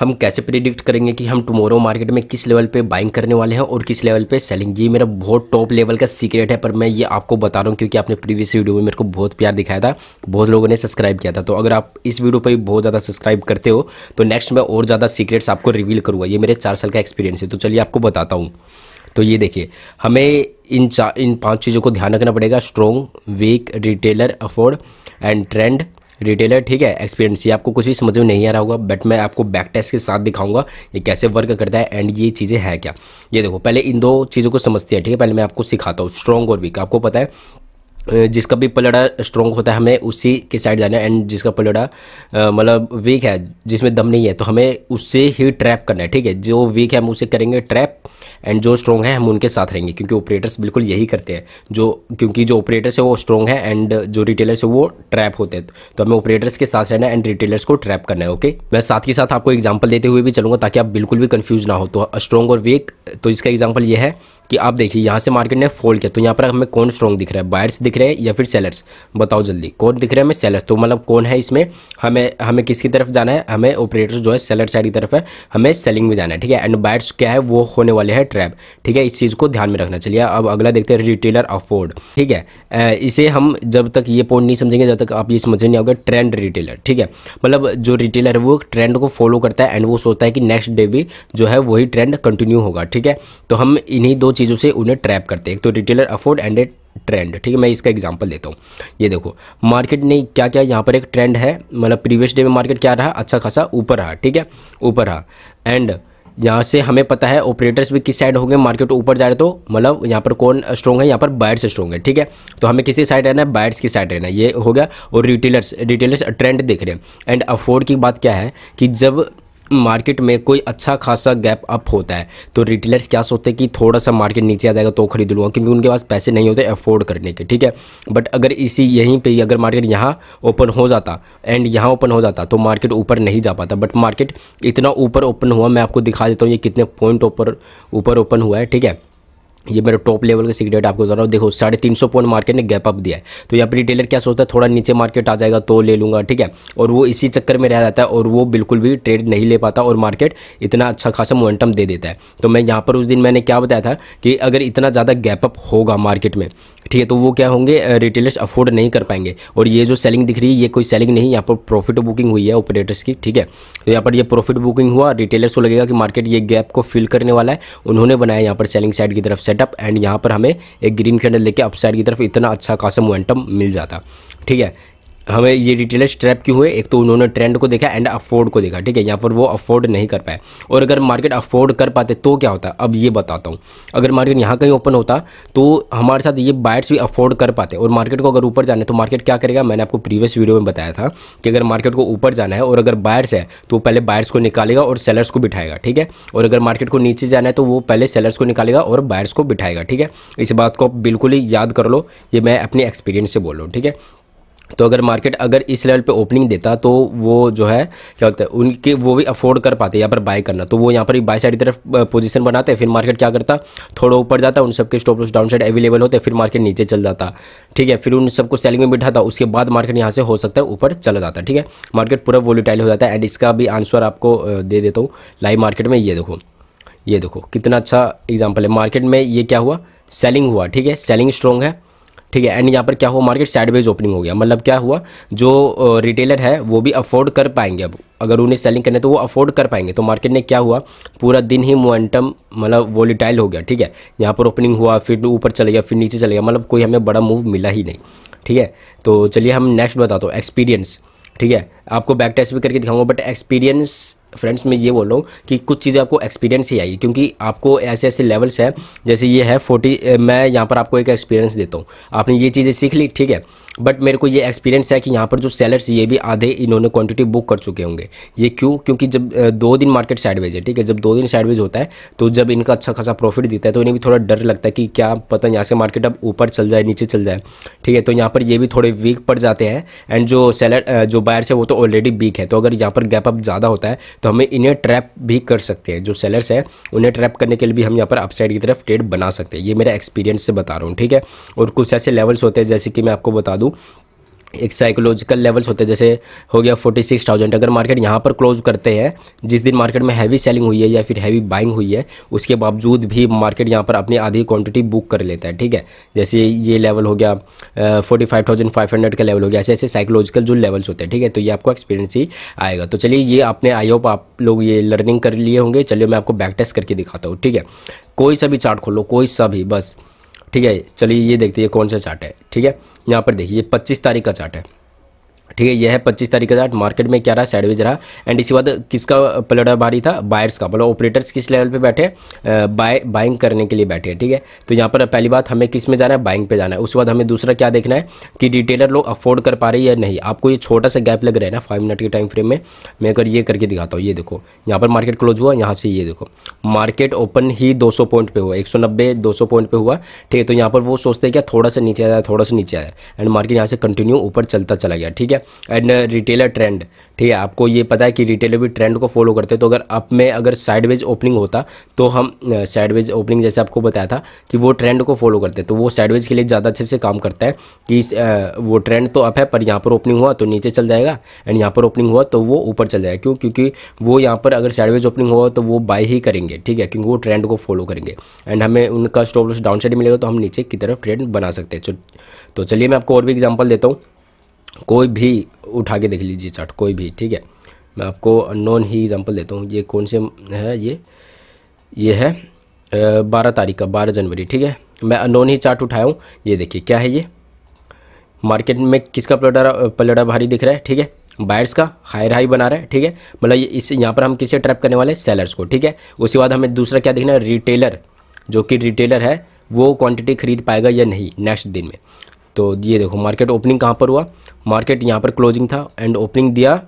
हम कैसे प्रिडिक्ट करेंगे कि हम टुमोरो मार्केट में किस लेवल पे बाइंग करने वाले हैं और किस लेवल पे सेलिंग ये मेरा बहुत टॉप लेवल का सीक्रेट है पर मैं ये आपको बता रहा हूँ क्योंकि आपने प्रीवियस वीडियो में मेरे को बहुत प्यार दिखाया था बहुत लोगों ने सब्सक्राइब किया था तो अगर आप इस वीडियो पर भी बहुत ज़्यादा सब्सक्राइब करते हो तो नेक्स्ट मैं और ज़्यादा सीक्रेट्स आपको रिवील करूँगा ये मेरे चार साल का एक्सपीरियंस है तो चलिए आपको बताता हूँ तो ये देखिए हमें इन चार इन पाँच चीज़ों को ध्यान रखना पड़ेगा strong weak retailer afford and trend retailer ठीक है एक्सपीरियंस ये आपको कुछ भी समझ में नहीं आ रहा होगा बट मैं आपको बैक टेस्ट के साथ दिखाऊंगा ये कैसे वर्क करता है एंड ये चीज़ें हैं क्या ये देखो पहले इन दो चीज़ों को समझते हैं ठीक है पहले मैं आपको सिखाता हूँ स्ट्रॉन्ग और वीक आपको पता है जिसका भी पलड़ा स्ट्रॉन्ग होता है हमें उसी के साइड जाना है एंड जिसका पलड़ा मतलब वीक है जिसमें दम नहीं है तो हमें उससे ही ट्रैप करना है ठीक है जो वीक है हम उसे करेंगे ट्रैप एंड जो स्ट्रॉन्ग है हम उनके साथ रहेंगे क्योंकि ऑपरेटर्स बिल्कुल यही करते हैं जो क्योंकि जो ऑपरेटर्स है वो स्ट्रॉन्ग है एंड जो रिटेलर्स है वो ट्रैप होते हैं तो हमें ऑपरेटर्स के साथ रहना है एंड रिटेलर्स को ट्रैप करना है ओके मैं साथ ही साथ आपको एग्जाम्पल देते हुए भी चलूँगा ताकि आप बिल्कुल भी कन्फ्यूज ना हो तो स्ट्रॉन्ग और वीक तो इसका एग्जाम्पल ये है कि आप देखिए यहाँ से मार्केट ने फोल्ड किया तो यहाँ पर हमें कौन स्ट्रॉन्ग दिख रहा है बायर्स दिख रहे हैं या फिर सेलर्स बताओ जल्दी कौन दिख रहा है हमें सेलर्स तो मतलब कौन है इसमें हमें हमें किसकी तरफ जाना है हमें ऑपरेटर्स जो है सेलर साइड की तरफ है हमें सेलिंग में जाना है ठीक है एंड बायर्स क्या है वो होने वाले हैं ट्रैप ठीक है इस चीज़ को ध्यान में रखना चलिए अब अगला देखते हैं रिटेलर अफोर्ड ठीक है इसे हम जब तक ये पॉइंट नहीं समझेंगे जब तक आप ये समझ नहीं आओगे ट्रेंड रिटेलर ठीक है मतलब जो रिटेलर है वो ट्रेंड को फॉलो करता है एंड वो सोचता है कि नेक्स्ट डे भी जो है वही ट्रेंड कंटिन्यू होगा ठीक है तो हम इन्हीं दो चीज़ों से उन्हें ट्रैप करते हैं तो retailer afford and a trend ठीक है मैं इसका एग्जांपल देता हूँ ये देखो मार्केट ने क्या क्या यहाँ पर एक ट्रेंड है मतलब प्रीवियस डे में मार्केट क्या रहा अच्छा खासा ऊपर रहा ठीक है ऊपर रहा एंड यहाँ से हमें पता है ऑपरेटर्स भी किस साइड होंगे मार्केट ऊपर जा रहे तो मतलब यहाँ पर कौन स्ट्रॉन्ग है यहाँ पर बायर्स स्ट्रॉन्ग है ठीक है तो हमें किसी साइड रहना है बायर्स की साइड रहना है ये हो गया और रिटेलर्स रिटेलर्स ट्रेंड देख रहे हैं एंड अफोर्ड की बात क्या है कि जब मार्केट में कोई अच्छा खासा गैप अप होता है तो रिटेलर्स क्या सोचते हैं कि थोड़ा सा मार्केट नीचे आ जाएगा तो खरीद लूँगा क्योंकि उनके पास पैसे नहीं होते अफोर्ड करने के ठीक है बट अगर इसी यहीं पे अगर मार्केट यहाँ ओपन हो जाता एंड यहाँ ओपन हो जाता तो मार्केट ऊपर नहीं जा पाता बट मार्केट इतना ऊपर ओपन हुआ मैं आपको दिखा देता हूँ ये कितने पॉइंट ऊपर ऊपर ओपन हुआ है ठीक है ये मेरा टॉप लेवल का सिगरेट आपको बता रहा हूँ देखो साढ़े तीन सौ पॉइंट मार्केट ने गैप अप दिया है तो यहाँ पर रिटेलर क्या सोचता है थोड़ा नीचे मार्केट आ जाएगा तो ले लूँगा ठीक है और वो इसी चक्कर में रह जाता है और वो बिल्कुल भी ट्रेड नहीं ले पाता और मार्केट इतना अच्छा खासा मोमेंटम दे देता है तो मैं यहाँ पर उस दिन मैंने क्या बताया था कि अगर इतना ज़्यादा गैप अप होगा मार्केट में ठीक है तो वो क्या होंगे रिटेलर्स अफोर्ड नहीं कर पाएंगे और ये जो सेलिंग दिख रही है ये कोई सेलिंग नहीं यहाँ पर प्रॉफिट बुकिंग हुई है ऑपरेटर्स की ठीक है तो यहाँ पर ये प्रॉफिट बुकिंग हुआ रिटेलर्स को लगेगा कि मार्केट ये गैप को फिल करने वाला है उन्होंने बनाया यहाँ पर सेलिंग साइड की तरफ सेटअप एंड यहाँ पर हमें एक ग्रीन कैंडल लेके अपसाइड की तरफ इतना अच्छा खासा मोमेंटम मिल जाता ठीक है हमें ये रिटेलर्स ट्रैप क्यों हुए एक तो उन्होंने ट्रेंड को देखा एंड अफोर्ड को देखा ठीक है यहाँ पर वो अफोर्ड नहीं कर पाए और अगर मार्केट अफोर्ड कर पाते तो क्या होता अब ये बताता हूँ अगर मार्केट यहाँ कहीं ओपन होता तो हमारे साथ ये बायर्स भी अफोर्ड कर पाते और मार्केट को अगर ऊपर जाना है तो मार्केट क्या करेगा मैंने आपको प्रीवियस वीडियो में बताया था कि अगर मार्केट को ऊपर जाना है और अगर बायर्स है तो पहले बायर्स को निकालेगा और सेलर्स को बिठाएगा ठीक है और अगर मार्केट को नीचे जाना है तो वो पहले सेलर्स को निकालेगा और बायर्स को बिठाएगा ठीक है इस बात को आप बिल्कुल ही याद कर लो ये मैं अपने एक्सपीरियंस से बोल रहा हूँ ठीक है तो अगर मार्केट अगर इस लेवल पे ओपनिंग देता तो वो जो है क्या बोलते हैं उनके वो भी अफोर्ड कर पाते यहाँ पर बाय करना तो वो यहाँ पर बाय साइड की तरफ पोजीशन बनाते फिर मार्केट क्या करता थोड़ा ऊपर जाता उन सबके stop loss down side available होते फिर मार्केट नीचे चल जाता ठीक है फिर उन सबको सेलिंग में बिठाता उसके बाद मार्केट यहाँ से हो सकता है ऊपर चला जाता ठीक है मार्केट पूरा वोलीटाइल हो जाता है एंड इसका भी आंसर आपको दे देता हूँ लाइव मार्केट में ये देखो ये देखो कितना अच्छा एग्जाम्पल है मार्केट में ये क्या हुआ सेलिंग हुआ ठीक है सेलिंग स्ट्रॉन्ग है ठीक है एंड यहाँ पर क्या हुआ मार्केट साइडवेज ओपनिंग हो गया मतलब क्या हुआ जो रिटेलर है वो भी अफोर्ड कर पाएंगे अब अगर उन्हें सेलिंग करने तो वो अफोर्ड कर पाएंगे तो मार्केट ने क्या हुआ पूरा दिन ही मोमेंटम मतलब वॉलीटाइल हो गया ठीक है यहाँ पर ओपनिंग हुआ फिर ऊपर चले गया फिर नीचे चले गया मतलब कोई हमें बड़ा मूव मिला ही नहीं ठीक है तो चलिए हम नेक्स्ट बताते हो एक्सपीरियंस ठीक है आपको बैक टेस्ट भी करके दिखाऊंगा बट एक्सपीरियंस फ्रेंड्स मैं ये बोल रहा हूँ कि कुछ चीज़ें आपको एक्सपीरियंस ही आएगी क्योंकि आपको ऐसे ऐसे लेवल्स हैं जैसे ये है फोर्टी मैं यहाँ पर आपको एक एक्सपीरियंस देता हूँ आपने ये चीज़ें सीख ली ठीक है बट मेरे को ये एक्सपीरियंस है कि यहाँ पर जो सेलर्स ये भी आधे इन्होंने क्वांटिटी बुक कर चुके होंगे ये क्यों क्योंकि जब दो दिन मार्केट साइडवेज है ठीक है जब दो दिन साइडवेज होता है तो जब इनका अच्छा खासा प्रॉफिट देता है तो इन्हें भी थोड़ा डर लगता है कि क्या पता यहाँ से मार्केट अब ऊपर चल जाए नीचे चल जाए ठीक है तो यहाँ पर ये भी थोड़े वीक पड़ जाते हैं एंड जो सेलर जो बायर्स है वो तो ऑलरेडी वीक है तो अगर यहाँ पर गैप अप ज़्यादा होता है तो हमें इन्हें ट्रैप भी कर सकते हैं जो सेलर्स हैं उन्हें ट्रैप करने के लिए भी हम यहाँ पर अपसाइड की तरफ ट्रेड बना सकते हैं ये मेरा एक्सपीरियंस से बता रहा हूँ ठीक है और कुछ ऐसे लेवल्स होते हैं जैसे कि मैं आपको बता दूँ एक साइकोलॉजिकल लेवल्स होते हैं जैसे हो गया फोर्टी सिक्स थाउजेंड अगर मार्केट यहाँ पर क्लोज करते हैं जिस दिन मार्केट में हैवी सेलिंग हुई है या फिर हैवी बाइंग हुई है उसके बावजूद भी मार्केट यहाँ पर अपनी आधी क्वांटिटी बुक कर लेता है ठीक है जैसे ये लेवल हो गया forty five thousand five hundred का लेवल हो गया ऐसे ऐसे साइकोलॉजिकल जो लेवल्स होते हैं ठीक है तो ये आपको एक्सपीरियंस ही आएगा तो चलिए ये आपने आई होप आप लोग ये लर्निंग कर लिए होंगे चलिए मैं आपको बैक टेस्ट करके दिखाता हूँ ठीक है कोई सा भी चार्ट खोलो कोई सा भी बस ठीक है चलिए ये देखते हैं कौन सा चार्ट है ठीक है यहाँ पर देखिए पच्चीस तारीख का चार्ट है ठीक है यह है पच्चीस तारीख का चार्ट मार्केट में क्या रहा साइडवेज रहा एंड इसके बाद किसका पलड़ा भारी था बायर्स का मतलब ऑपरेटर्स किस लेवल पे बैठे बाय बाइंग करने के लिए बैठे ठीक है तो यहाँ पर पहली बात हमें किस में जाना है बाइंग पे जाना है उसके बाद हमें दूसरा क्या देखना है कि रिटेलर लोग अफोर्ड कर पा रहे या नहीं आपको ये छोटा सा गैप लग रहा है ना फाइव मिनट के टाइम फ्रेम में मैं अगर ये करके दिखाता हूँ ये देखो यहाँ पर मार्केट क्लोज हुआ यहाँ से ये देखो मार्केट ओपन ही दो पॉइंट पर हुआ एक सौ पॉइंट पर हुआ ठीक है तो यहाँ पर वो सोचते हैं क्या थोड़ा सा नीचे आया थोड़ा सा नीचे आया एंड मार्केट यहाँ से कंटिन्यू ऊपर चलता चला गया ठीक है है एंड रिटेलर ट्रेंड ठीक है आपको ये पता है कि रिटेलर भी ट्रेंड को फॉलो करते हैं तो अगर अप में अगर साइडवेज ओपनिंग होता तो हम साइडवेज ओपनिंग जैसे आपको बताया था कि वो ट्रेंड को फॉलो करते हैं तो वो साइडवेज के लिए ज़्यादा अच्छे से काम करता है कि वो ट्रेंड तो अप है पर यहाँ पर ओपनिंग हुआ तो नीचे चल जाएगा एंड यहाँ पर ओपनिंग हुआ तो वो ऊपर चल जाएगा क्यों क्योंकि वो यहाँ पर अगर साइडवेज ओपनिंग हुआ तो वो बाय ही करेंगे ठीक है क्योंकि वो ट्रेंड को फॉलो करेंगे एंड हमें उनका स्टॉप लॉस डाउन साइड मिलेगा तो हम नीचे की तरफ ट्रेंड बना सकते हैं तो चलिए मैं आपको और भी एग्जाम्पल देता हूँ कोई भी उठा के देख लीजिए चार्ट कोई भी ठीक है मैं आपको नॉन ही एग्जांपल देता हूँ ये कौन से है ये ये है बारह तारीख का बारह जनवरी ठीक है मैं नॉन ही चार्ट उठाया हूँ ये देखिए क्या है ये मार्केट में किसका पलटा पलटा भारी दिख रहा है ठीक है बायर्स का हायर हाई बना रहा है ठीक है मतलब ये इस यहाँ पर हम किसे ट्रैप करने वाले सेलर्स को ठीक है उसके बाद हमें दूसरा क्या देखना है रिटेलर जो कि रिटेलर है वो क्वांटिटी खरीद पाएगा या नहीं नेक्स्ट दिन में तो ये देखो मार्केट ओपनिंग कहाँ पर हुआ मार्केट यहाँ पर क्लोजिंग था एंड ओपनिंग दिया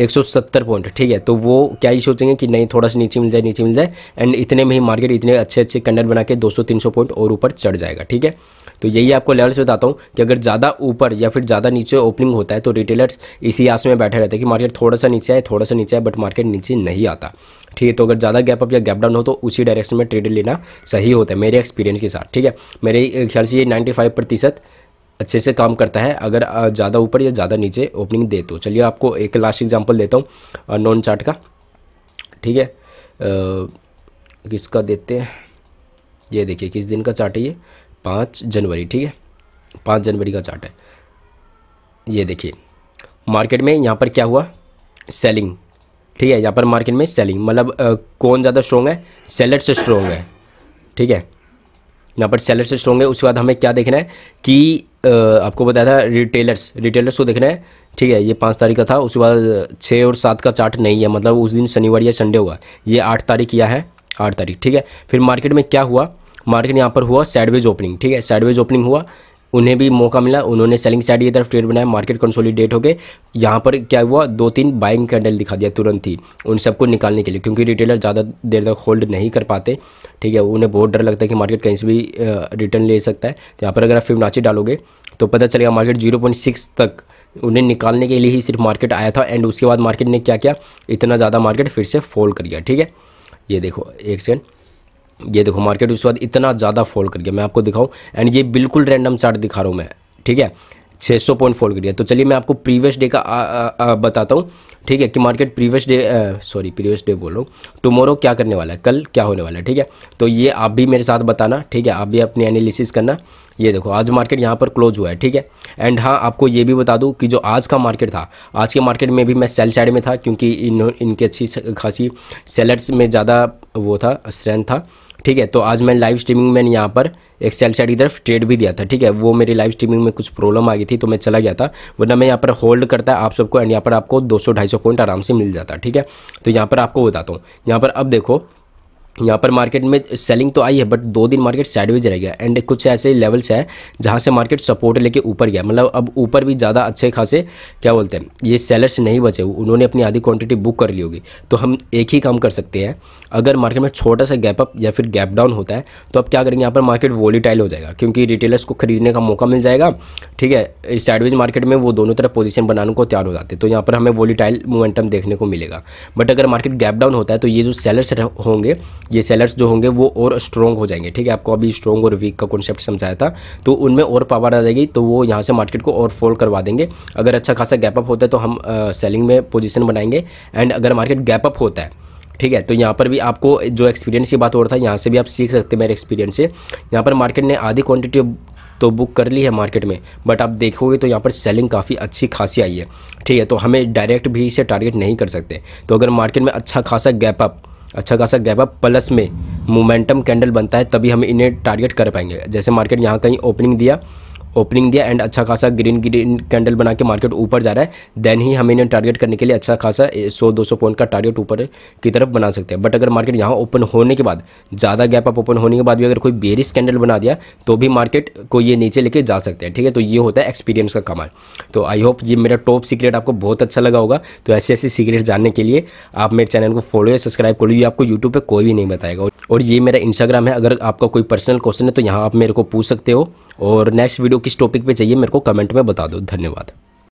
170 पॉइंट ठीक है तो वो क्या ही सोचेंगे कि नहीं थोड़ा सा नीचे मिल जाए नीचे मिल जाए एंड इतने में ही मार्केट इतने अच्छे अच्छे कैंडल बना के 200-300 पॉइंट और ऊपर चढ़ जाएगा ठीक है तो यही आपको लेवल्स बताता हूँ कि अगर ज़्यादा ऊपर या फिर ज़्यादा नीचे ओपनिंग होता है तो रिटेलर्स इसी आस में बैठे रहते हैं कि मार्केट थोड़ा सा नीचे आए थोड़ा सा नीचे आए बट मार्केट नीचे नहीं आता ठीक है तो अगर ज़्यादा गैप अप या गैप डाउन हो तो उसी डायरेक्शन में ट्रेड लेना सही होता है मेरे एक्सपीरियंस के साथ ठीक है मेरे ख्याल से ये नाइन्टी प्रतिशत अच्छे से काम करता है अगर ज़्यादा ऊपर या ज़्यादा नीचे ओपनिंग दे तो चलिए आपको एक लास्ट एग्जाम्पल देता हूँ नॉन चार्ट का ठीक है किसका देते हैं ये देखिए किस दिन का चार्ट है ये पाँच जनवरी ठीक है पाँच जनवरी का चार्ट है ये देखिए मार्केट में यहाँ पर क्या हुआ सेलिंग ठीक है यहाँ पर मार्केट में सेलिंग मतलब कौन ज़्यादा स्ट्रॉन्ग है सेलर से स्ट्रॉन्ग है ठीक है यहाँ पर सेलर्स से स्ट्रॉन्ग है उसके बाद हमें क्या देखना है कि आपको बताया था रिटेलर्स रिटेलर्स को देखना है ठीक है ये पाँच तारीख का था उसके बाद छः और सात का चार्ट नहीं है मतलब उस दिन शनिवार या संडे होगा ये आठ तारीख किया है आठ तारीख ठीक है फिर मार्केट में क्या हुआ मार्केट यहाँ पर हुआ साइडवेज ओपनिंग ठीक है साइडवेज ओपनिंग हुआ उन्हें भी मौका मिला उन्होंने सेलिंग साइड की तरफ ट्रेड बनाया मार्केट कंसोलिडेट हो गए यहाँ पर क्या हुआ दो तीन बाइंग कैंडल दिखा दिया तुरंत ही उन सबको निकालने के लिए क्योंकि रिटेलर ज़्यादा देर तक होल्ड नहीं कर पाते ठीक है उन्हें बहुत डर लगता है कि मार्केट कहीं से भी रिटर्न ले सकता है तो यहाँ पर अगर आप नाची डालोगे तो पता चलेगा मार्केट जीरो तक उन्हें निकालने के लिए ही सिर्फ मार्केट आया था एंड उसके बाद मार्केट ने क्या किया इतना ज़्यादा मार्केट फिर से फॉल कर गया ठीक है ये देखो एक सेकेंड ये देखो मार्केट उसके बाद इतना ज़्यादा फॉल कर गया मैं आपको दिखाऊँ एंड ये बिल्कुल रैंडम चार्ट दिखा रहा हूँ मैं ठीक है 600 पॉइंट फॉल कर गया तो चलिए मैं आपको प्रीवियस डे का आ, आ, आ, बताता हूँ ठीक है कि market previous day sorry previous day बोल रहा हूँ टुमोरो क्या करने वाला है कल क्या होने वाला है ठीक है तो ये आप भी मेरे साथ बताना ठीक है आप भी अपनी एनालिसिस करना ये देखो आज मार्केट यहाँ पर क्लोज हुआ है ठीक है एंड हाँ आपको ये भी बता दूँ कि जो आज का मार्केट था आज के मार्केट में भी मैं सेल साइड में था क्योंकि इन इनकी अच्छी खासी सेलर्स में ज़्यादा वो था स्ट्रेंथ था ठीक है तो आज मैं लाइव स्ट्रीमिंग में यहाँ पर एक्सेल साइड की तरफ ट्रेड भी दिया था ठीक है वो मेरी लाइव स्ट्रीमिंग में कुछ प्रॉब्लम आ गई थी तो मैं चला गया था वरना मैं यहाँ पर होल्ड करता है आप सबको एंड यहाँ पर आपको 200 सौ पॉइंट आराम से मिल जाता ठीक है तो यहाँ पर आपको बताता हूँ यहाँ पर अब देखो यहाँ पर मार्केट में सेलिंग तो आई है बट दो दिन मार्केट साइडवेज रह गया एंड कुछ ऐसे लेवल्स है जहाँ से मार्केट सपोर्ट लेके ऊपर गया मतलब अब ऊपर भी ज़्यादा अच्छे खासे क्या बोलते हैं ये सेलर्स नहीं बचे उन्होंने अपनी आधी क्वांटिटी बुक कर ली होगी तो हम एक ही काम कर सकते हैं अगर मार्केट में छोटा सा गैप अप या फिर गैप डाउन होता है तो अब क्या करेंगे यहाँ पर मार्केट वोलीटाइल हो जाएगा क्योंकि रिटेलर्स को खरीदने का मौका मिल जाएगा ठीक है साइडवेज मार्केट में वो दोनों तरफ पोजिशन बनाने को तैयार हो जाते तो यहाँ पर हमें वोलीटाइल मोमेंटम देखने को मिलेगा बट अगर मार्केट गैप डाउन होता है तो ये जो सेलर्स होंगे ये सेलर्स जो होंगे वो और स्ट्रॉन्ग हो जाएंगे ठीक है आपको अभी स्ट्रॉन्ग और वीक का कॉन्सेप्ट समझाया था तो उनमें और पावर आ जाएगी तो वो यहाँ से मार्केट को और फॉल करवा देंगे अगर अच्छा खासा गैपअप होता है तो हम सेलिंग में पोजिशन बनाएंगे एंड अगर मार्केट गैपअप होता है ठीक है तो यहाँ पर भी आपको जो एक्सपीरियंस की बात हो रहा था यहाँ से भी आप सीख सकते हैं मेरे एक्सपीरियंस से यहाँ पर मार्केट ने आधी क्वांटिटी तो बुक कर ली है मार्केट में बट आप देखोगे तो यहाँ पर सेलिंग काफ़ी अच्छी खासी आई है ठीक है तो हमें डायरेक्ट भी इसे टारगेट नहीं कर सकते तो अगर मार्केट में अच्छा खासा गैप अप अच्छा खासा गैप अप प्लस में मोमेंटम कैंडल बनता है तभी हम इन्हें टारगेट कर पाएंगे जैसे मार्केट यहाँ कहीं ओपनिंग दिया ओपनिंग दिया एंड अच्छा खासा ग्रीन ग्रीन कैंडल बना के मार्केट ऊपर जा रहा है देन ही हम इन्हें टारगेट करने के लिए अच्छा खासा सौ दो सौ पॉइंट का टारगेट ऊपर की तरफ बना सकते हैं बट अगर मार्केट यहाँ ओपन होने के बाद ज़्यादा गैप अप ओपन होने के बाद भी अगर कोई बेरिस कैंडल बना दिया तो भी मार्केट को ये नीचे लेके जा सकते हैं ठीक है तो ये होता है एक्सपीरियंस का कमाल तो आई होप ये मेरा टॉप सीक्रेट आपको बहुत अच्छा लगा होगा तो ऐसे ऐसे सीक्रेट जानने के लिए आप मेरे चैनल को फॉलो या सब्सक्राइब कर लीजिए आपको यूट्यूब पर कोई भी नहीं बताएगा और ये मेरा इंस्टाग्राम है अगर आपका कोई पर्सनल क्वेश्चन है तो यहाँ आप मेरे को पूछ सकते हो और नेक्स्ट वीडियो किस टॉपिक पे चाहिए मेरे को कमेंट में बता दो धन्यवाद